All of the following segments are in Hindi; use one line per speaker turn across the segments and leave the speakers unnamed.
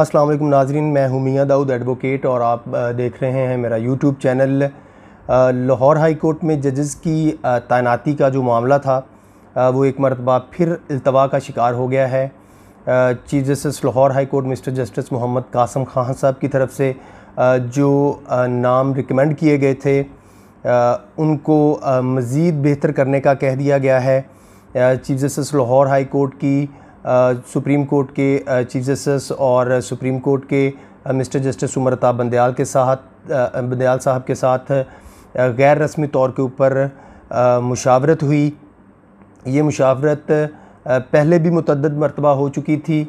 अस्सलाम वालेकुम नाजरीन मैं हमिया दाऊद एडवोकेट और आप देख रहे हैं मेरा YouTube channel Lahore high court में जजेस की तैनाती का जो मामला था वो एक मरतबा फिर अल्तवा का शिकार हो गया है chief justice Lahore high court mister justice Mohammad Qasim Khan साहब की तरफ से जो नाम रिकमेंड किए गए थे उनको मज़ीद बेहतर करने का कह दिया गया है chief justice Lahore high court की सुप्रीम कोर्ट के चीफ जस्टिस और सुप्रीम कोर्ट के मिस्टर जस्टिस उमरता बंदयाल के साथ बंदयाल साहब के साथ गैर रस्मी तौर के ऊपर मुशावरत हुई ये मुशावरत पहले भी मतदद मरतबा हो चुकी थी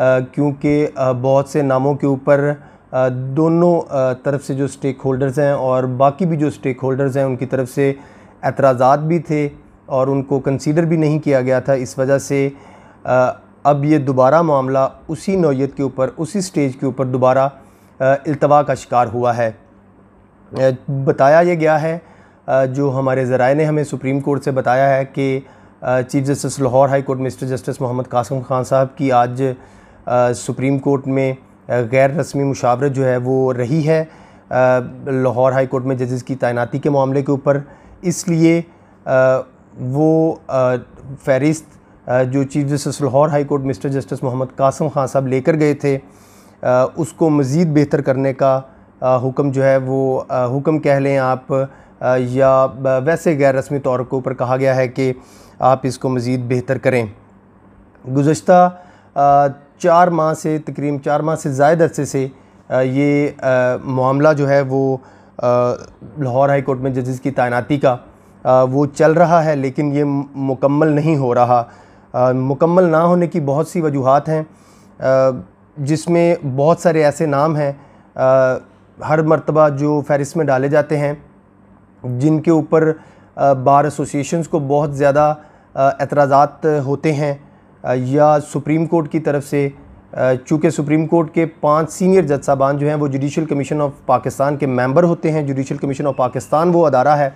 क्योंकि बहुत से नामों के ऊपर दोनों तरफ से जो स्टेक होल्डर्स हैं और बाकी भी जो स्टेक होल्डर्स हैं उनकी तरफ से एतराज़ात भी थे और उनको कंसीडर भी नहीं किया गया था इस वजह से अब ये दोबारा मामला उसी नौीयत के ऊपर उसी स्टेज के ऊपर दोबारा अल्तवा का शिकार हुआ है बताया यह गया है जो हमारे ज़राए ने हमें सुप्रीम कोर्ट से बताया है कि chief justice Lahore high court mister justice Mohammad Qasim Khan साहब की आज सुप्रीम कोर्ट में गैर रस्मी मुशावरत जो है वो रही है लाहौर हाई कोर्ट में जजेस की तैनाती के मामले के ऊपर इसलिए वो फहरिस्त जो chief justice Lahore high court mister justice Mohammad Qasim Khan साहब लेकर गए थे उसको मज़ीद बेहतर करने का हुक्म जो है वो हुक्म कह लें आप या वैसे गैर रस्मी तौर के ऊपर कहा गया है कि आप इसको मज़ीद बेहतर करें गुज्त चार माह से तकरीब चार माह से जायद अरसे से ये मामला जो है वो लाहौर हाई कोर्ट में जजेस की तैनाती का वो चल रहा है लेकिन ये मुकम्मल नहीं हो रहा मुकम्मल ना होने की बहुत सी वजूहत हैं जिसमें बहुत सारे ऐसे नाम हैं हर मरतबा जो फहरिस्त में डाले जाते हैं जिनके ऊपर बार एसोसिएशंस को बहुत ज़्यादा एतराज़ात होते हैं या सुप्रीम कोर्ट की तरफ से चूँकि सुप्रीम कोर्ट के पांच सीनियर जज साहबान जो हैं वो जुडिशल कमीशन ऑफ पाकिस्तान के मेंबर होते हैं जुडिशल कमीशन ऑफ पाकिस्तान वो अदारा है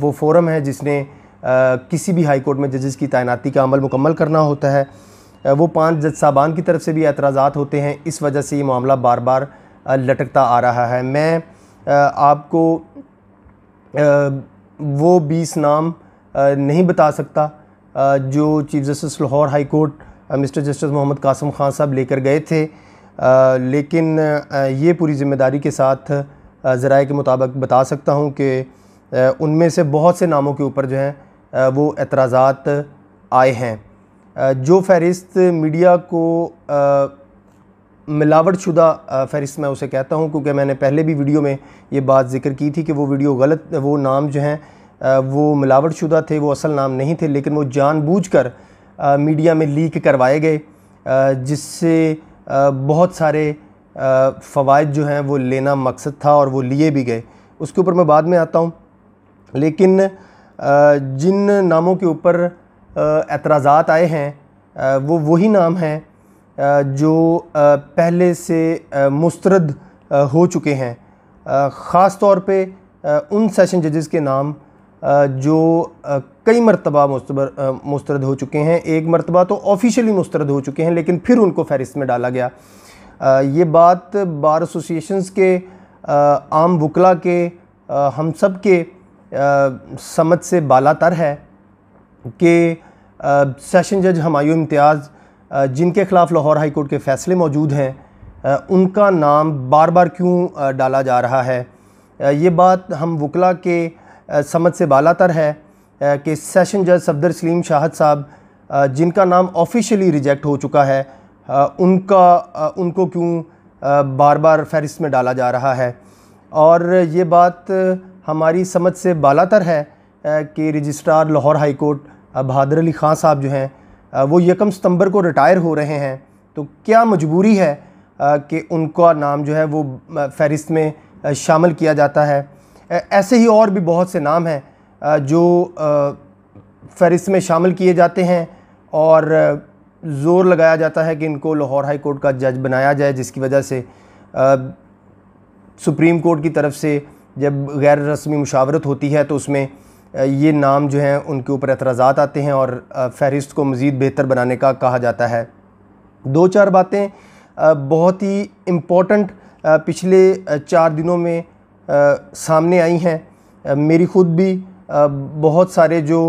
वो फोरम है जिसने किसी भी हाई कोर्ट में जजेस की तैनाती का अमल मुकम्मल करना होता है वो पांच जज साहबान की तरफ से भी एतराज़ात होते हैं इस वजह से ये मामला बार बार लटकता आ रहा है मैं आपको वो बीस नाम नहीं बता सकता जो chief justice Lahore high court mister justice Mohammad Qasim Khan साहब लेकर गए थे लेकिन ये पूरी ज़िम्मेदारी के साथ जरा के मुताबिक बता सकता हूँ कि उनमें से बहुत से नामों के ऊपर जो हैं वो एतराज़ात आए हैं जो फहरिस्त मीडिया को मिलावट शुदा फहरिस्त मैं उसे कहता हूँ क्योंकि मैंने पहले भी वीडियो में ये बात जिक्र की थी कि वो वीडियो गलत वो नाम जो हैं वो मिलावट शुदा थे वो असल नाम नहीं थे लेकिन वो जानबूझकर मीडिया में लीक करवाए गए जिससे बहुत सारे फ़वाद जो हैं वो लेना मकसद था और वो लिए भी गए उसके ऊपर मैं बाद में आता हूँ लेकिन जिन नामों के ऊपर एतराज़ात आए हैं वो वही नाम हैं जो पहले से मुस्रद हो चुके हैं ख़ास तौर पे उन सेशन जजेस के नाम जो कई मरतबा मुस्तर मुस्तरद हो चुके हैं एक मरतबा तो ऑफिशियली मुस्तरद हो चुके हैं लेकिन फिर उनको फहरिस्त में डाला गया ये बात बार एसोसिएशंस के आम वकला के हम सब के समझ से बालातर है कि सेशन जज हमायूं इम्तियाज़ जिनके ख़िलाफ़ लाहौर हाई कोर्ट के फ़ैसले मौजूद हैं उनका नाम बार बार क्यों डाला जा रहा है ये बात हम वकला के समझ से बालातर है कि सेशन जज सफदर सलीम शाहद साहब जिनका नाम ऑफिशियली रिजेक्ट हो चुका है उनका उनको क्यों बार बार फहरिस्त में डाला जा रहा है और ये बात हमारी समझ से बालातर है कि registrar Lahore high court Bahadur Ali Khan साहब जो हैं वो यकम सितंबर को रिटायर हो रहे हैं तो क्या मजबूरी है कि उनका नाम जो है वो फहरिस्त में शामिल किया जाता है ऐसे ही और भी बहुत से नाम हैं जो फहरिस्त में शामिल किए जाते हैं और ज़ोर लगाया जाता है कि इनको लाहौर हाई कोर्ट का जज बनाया जाए जिसकी वजह से सुप्रीम कोर्ट की तरफ से जब गैर रस्मी मुशावरत होती है तो उसमें ये नाम जो हैं उनके ऊपर एतराज़ात आते हैं और फहरिस्त को मज़ीद बेहतर बनाने का कहा जाता है दो चार बातें बहुत ही इम्पोर्टेंट पिछले चार दिनों में सामने आई हैं मेरी ख़ुद भी बहुत सारे जो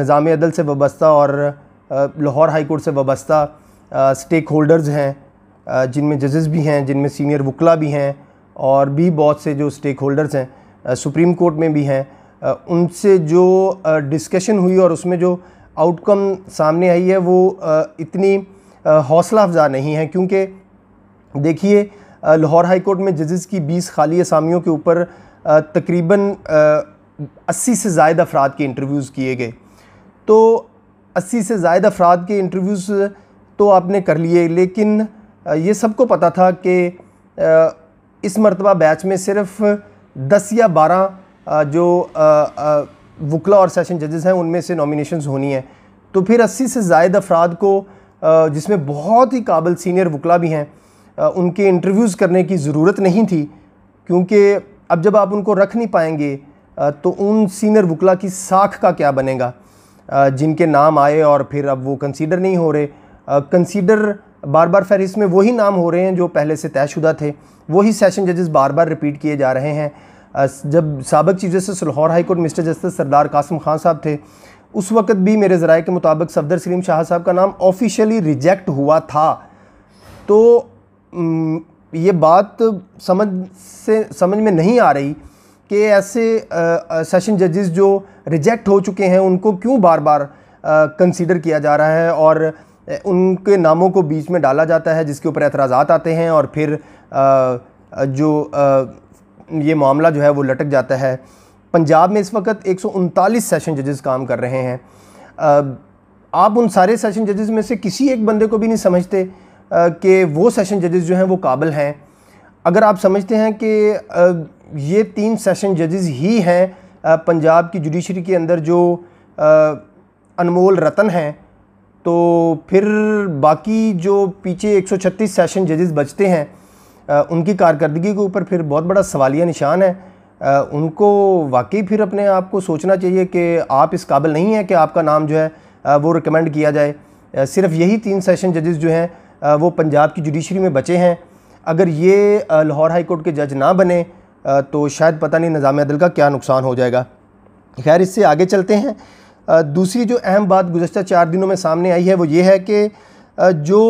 निज़ाम अदल से वाबस्ता और लाहौर हाई कोर्ट से वाबस्ता स्टेक होल्डर्स हैं जिनमें जजेस भी हैं जिनमें सीनियर वकला भी हैं और भी बहुत से जो स्टेक होल्डर्स हैं सुप्रीम कोर्ट में भी हैं उनसे जो डिस्कशन हुई और उसमें जो आउटकम सामने आई है वो इतनी हौसला अफजा नहीं है क्योंकि देखिए लाहौर हाई कोर्ट में जजेस की 20 खाली असामियों के ऊपर तकरीबन 80 से जायद अफराद के इंटरव्यूज़ किए गए तो 80 से जायद अफराद के इंटरव्यूज़ तो आपने कर लिए लेकिन ये सबको पता था कि इस मरतबा बैच में सिर्फ दस या बारह जो वकला और सेशन जजेस हैं उनमें से नॉमिनेशन होनी है तो फिर अस्सी से जायद अफराद को जिसमें बहुत ही काबिल सीनियर वकला भी हैं उनके इंटरव्यूज़ करने की ज़रूरत नहीं थी क्योंकि अब जब आप उनको रख नहीं पाएंगे तो उन सीनियर वकला की साख का क्या बनेगा जिनके नाम आए और फिर अब वो कंसीडर नहीं हो रहे कंसीडर बार बार फहरिस्त में वही नाम हो रहे हैं जो पहले से तयशुदा थे वही सेशन जजेस बार बार रिपीट किए जा रहे हैं जब सबक chief justice Lahore high court mister justice Sardar Qasim Khan साहब थे उस वक्त भी मेरे ज़राए के मुताबिक सफदर सलीम शाह साहब का नाम ऑफिशियली रिजेक्ट हुआ था तो ये बात समझ से समझ में नहीं आ रही कि ऐसे सेशन जजेस जो रिजेक्ट हो चुके हैं उनको क्यों बार बार कंसिडर किया जा रहा है और उनके नामों को बीच में डाला जाता है जिसके ऊपर एतराज़ात आते हैं और फिर जो ये मामला जो है वो लटक जाता है पंजाब में इस वक्त एक सेशन जजेस काम कर रहे हैं आप उन सारे सेशन जजेस में से किसी एक बंदे को भी नहीं समझते कि वो सेशन जजेस जो हैं वो काबिल हैं अगर आप समझते हैं कि ये तीन सेशन जजेस ही हैं पंजाब की जुडिशरी के अंदर जो अनमोल रतन हैं तो फिर बाकी जो पीछे 136 सेशन जजेस बचते हैं उनकी कारकर्दगी के ऊपर फिर बहुत बड़ा सवालिया निशान है उनको वाकई फिर अपने आप को सोचना चाहिए कि आप इस काबिल नहीं हैं कि आपका नाम जो है वो रिकमेंड किया जाए सिर्फ यही तीन सेशन जजेस जो हैं वो पंजाब की जुडिशरी में बचे हैं अगर ये लाहौर हाई कोर्ट के जज ना बने तो शायद पता नहीं निज़ाम अदल का क्या नुकसान हो जाएगा खैर इससे आगे चलते हैं दूसरी जो अहम बात गुजशत चार दिनों में सामने आई है वो ये है कि जो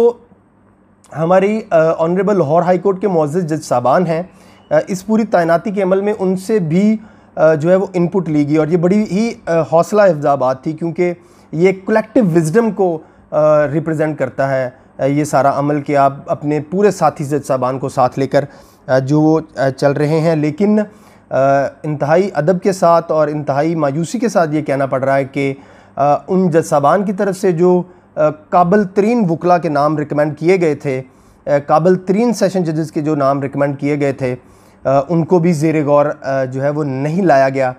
हमारी ऑनरेबल लाहौर हाई कोर्ट के मोज़ जज साबान हैं इस पूरी तैनाती के अमल में उनसे भी जो है वो इनपुट ली गई और ये बड़ी ही हौसला अफजा बात थी क्योंकि ये कलेक्टिव विजडम को रिप्रेजेंट करता है ये सारा अमल कि आप अपने पूरे साथी जज साबान को साथ लेकर जो चल रहे हैं लेकिन इंतहाई अदब के साथ और इंतहाई मायूसी के साथ ये कहना पड़ रहा है कि उन जसाबान की तरफ से जो काबल तरीन वकला के नाम रिकमेंड किए गए थे काबल तरीन सेशन जजेस के जो नाम रिकमेंड किए गए थे उनको भी जेर गौर जो है वो नहीं लाया गया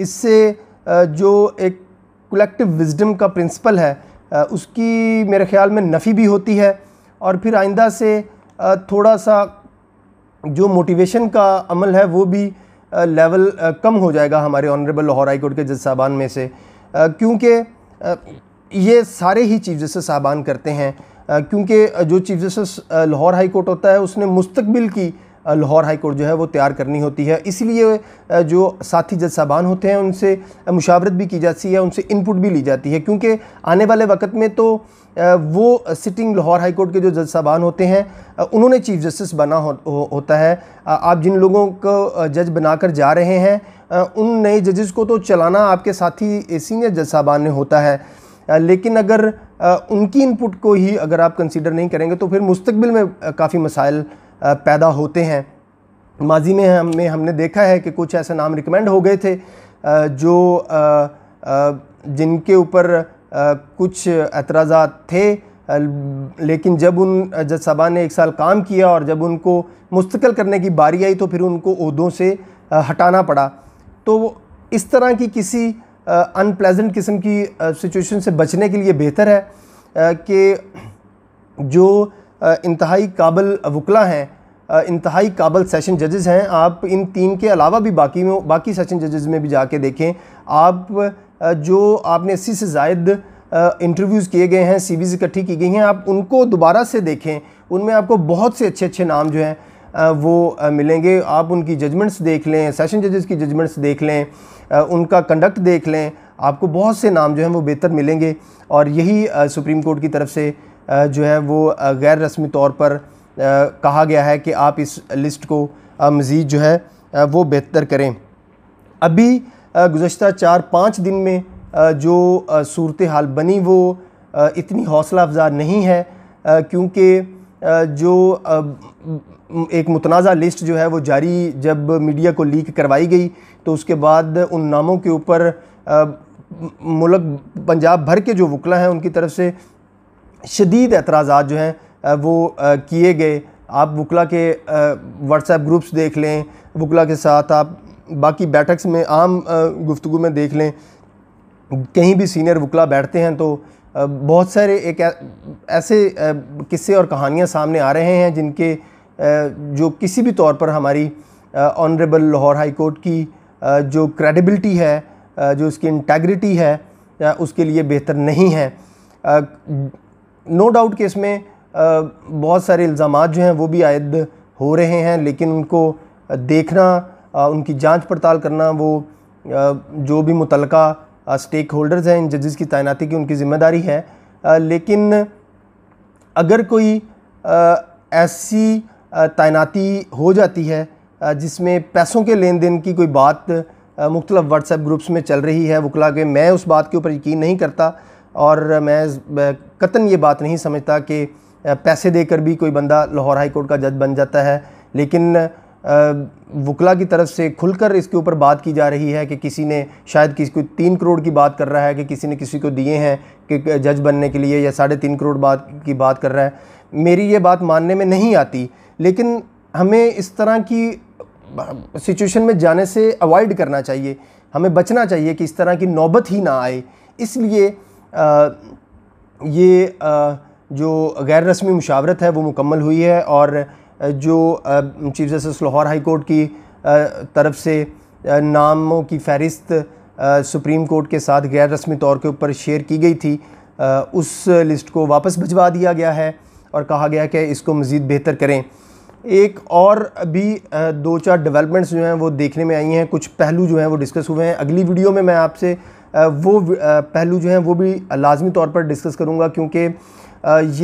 इससे जो एक कलेक्टिव विजडम का प्रिंसिपल है उसकी मेरे ख्याल में नफ़ी भी होती है और फिर आइंदा से थोड़ा सा जो मोटिवेशन का अमल है वो भी लेवल कम हो जाएगा हमारे ऑनरेबल लाहौर हाई कोर्ट के जज साहबान में से क्योंकि ये सारे ही चीफ जस्टिस साहबान करते हैं क्योंकि जो chief justice Lahore high court होता है उसने मुस्तबिल की लाहौर हाई कोर्ट जो है वो तैयार करनी होती है इसलिए जो साथी जज साहबान होते हैं उनसे मुशावरत भी की जाती है उनसे इनपुट भी ली जाती है क्योंकि आने वाले वक्त में तो वो सिटिंग लाहौर हाई कोर्ट के जो जज साहबान होते हैं उन्होंने चीफ जस्टिस बना हो, हो, होता है आप जिन लोगों को जज बनाकर जा रहे हैं उन नए जजेस को तो चलाना आपके साथी सीनियर जज साहबान ने होता है लेकिन अगर उनकी इनपुट को ही अगर आप कंसिडर नहीं करेंगे तो फिर मुस्तबिल में काफ़ी मसाइल पैदा होते हैं माजी में हमें हमने देखा है कि कुछ ऐसे नाम रिकमेंड हो गए थे जो जिनके ऊपर कुछ एतराज़ा थे लेकिन जब उन जज साहबा ने एक साल काम किया और जब उनको मुस्तकिल करने की बारी आई तो फिर उनको उहदों से हटाना पड़ा तो इस तरह की किसी अनप्लेजेंट किस्म की सिचुएशन से बचने के लिए बेहतर है कि जो इंतहाई काबिल वकला हैं इंतहाई काबिल सेशन जजेस हैं आप इन तीन के अलावा भी बाकी में बाकी सेशन जजेस में भी जाके देखें आप जो आपने अस्सी से जायद इंटरव्यूज़ किए गए हैं सीवीज इकट्ठी की गई हैं आप उनको दोबारा से देखें उनमें आपको बहुत से अच्छे अच्छे नाम जो हैं वो मिलेंगे आप उनकी जजमेंट्स देख लें सेशन जजेस की जजमेंट्स देख लें उनका कंडक्ट देख लें आपको बहुत से नाम जो हैं वो बेहतर मिलेंगे और यही सुप्रीम कोर्ट की तरफ से जो है वो गैर रस्मी तौर पर कहा गया है कि आप इस लिस्ट को मज़ीद जो है वो बेहतर करें अभी गुज्त चार पाँच दिन में जो सूरत हाल बनी वो इतनी हौसला अफजा नहीं है क्योंकि जो एक मुतनाज़ा लिस्ट जो है वो जारी जब मीडिया को लीक करवाई गई तो उसके बाद उन नामों के ऊपर मुलक पंजाब भर के जो वकला हैं उनकी तरफ से शदीद एतराज़ा जो हैं वो किए गए आप वकला के व्हाट्सएप ग्रुप्स देख लें वकला के साथ आप बाकी बैठक में आम गुफ्तु में देख लें कहीं भी सीनियर वकला बैठते हैं तो बहुत सारे एक ऐसे किस्से और कहानियाँ सामने आ रहे हैं जिनके जो किसी भी तौर पर हमारी ऑनरेबल लाहौर हाई कोर्ट की जो क्रेडिबिलिटी है जो उसकी इंटेग्रिटी है उसके लिए बेहतर नहीं है नो डाउट कि इसमें बहुत सारे इल्ज़ाम जो हैं वो भी आयद हो रहे हैं लेकिन उनको देखना उनकी जांच पड़ताल करना वो जो भी मुतल स्टेक होल्डर्स हैं इन जजेस की तैनाती की उनकी ज़िम्मेदारी है लेकिन अगर कोई ऐसी तैनाती हो जाती है जिसमें पैसों के लेन देन की कोई बात मुख्तल व्हाट्सएप ग्रुप्स में चल रही है वकला के मैं उस बात के ऊपर यकीन नहीं करता और मैं कतन ये बात नहीं समझता कि पैसे देकर भी कोई बंदा लाहौर हाई कोर्ट का जज बन जाता है लेकिन वकला की तरफ से खुलकर इसके ऊपर बात की जा रही है कि किसी ने शायद किसी को तीन करोड़ की बात कर रहा है कि किसी ने किसी को दिए हैं कि जज बनने के लिए या साढ़े तीन करोड़ बात की बात कर रहा है मेरी ये बात मानने में नहीं आती लेकिन हमें इस तरह की सिचुएशन में जाने से अवॉइड करना चाहिए हमें बचना चाहिए कि इस तरह की नौबत ही ना आए इसलिए ये जो गैर रस्मी मुशावरत है वो मुकम्मल हुई है और जो chief justice Lahore high court की तरफ से नामों की फहरिस्त सुप्रीम कोर्ट के साथ गैर रस्मी तौर के ऊपर शेयर की गई थी उस लिस्ट को वापस भिजवा दिया गया है और कहा गया कि इसको मज़ीद बेहतर करें एक और भी दो चार डेवलपमेंट्स जो हैं वो देखने में आई हैं कुछ पहलू जो हैं वो डिस्कस हुए हैं अगली वीडियो में मैं आपसे वो पहलू जो हैं वो भी लाजमी तौर पर डिस्कस करूँगा क्योंकि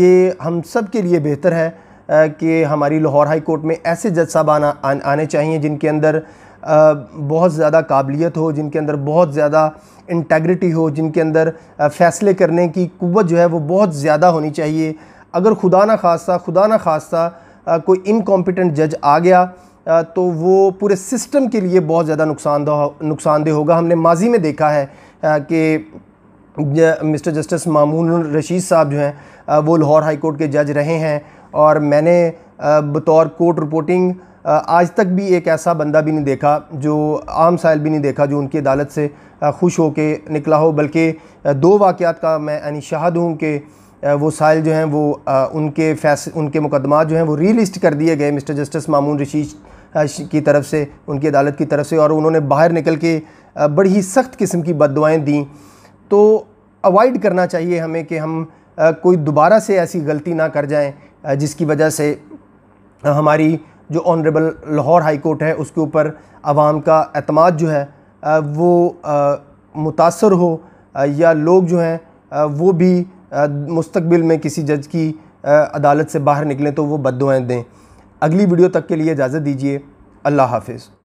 ये हम सब के लिए बेहतर है कि हमारी लाहौर हाई कोर्ट में ऐसे जज साहब आना आने चाहिए जिनके अंदर बहुत ज़्यादा काबिलियत हो जिनके अंदर बहुत ज़्यादा इंटेग्रिटी हो जिनके अंदर फ़ैसले करने की कुत जो है वो बहुत ज़्यादा होनी चाहिए अगर खुदा ना खास्ता खुदा ना खास्ता कोई इनकॉम्पिटेंट जज आ गया तो वो पूरे सिस्टम के लिए बहुत ज़्यादा नुकसानदा नुकसानदेह होगा हमने माजी में देखा है कि मिस्टर जस्टिस मामून रशीद साहब जो हैं वो लाहौर हाई कोर्ट के जज रहे हैं और मैंने बतौर कोर्ट रिपोर्टिंग आज तक भी एक ऐसा बंदा भी नहीं देखा जो आम साइल भी नहीं देखा जो उनकी अदालत से खुश हो के निकला हो बल्कि दो वाक़ात का मैं यानी शाहद हूँ कि वो साइल जो हैं वो उनके फैस उनके मुकदमा जो हैं वो री लिस्ट कर दिए गए मिस्टर जस्टिस मामून रशीद की तरफ से उनकी अदालत की तरफ से और उन्होंने बाहर निकल के बड़ी ही सख्त किस्म की बद दी तो अवॉइड करना चाहिए हमें कि हम कोई दोबारा से ऐसी गलती ना कर जाएं जिसकी वजह से हमारी जो ऑनरेबल लाहौर हाई कोर्ट है उसके ऊपर आवाम का अतमाद जो है वो मुतासर हो या लोग जो हैं वो भी मुस्तबिल में किसी जज की अदालत से बाहर निकलें तो वो बद दें अगली वीडियो तक के लिए इजाज़त दीजिए अल्लाह हाफिज़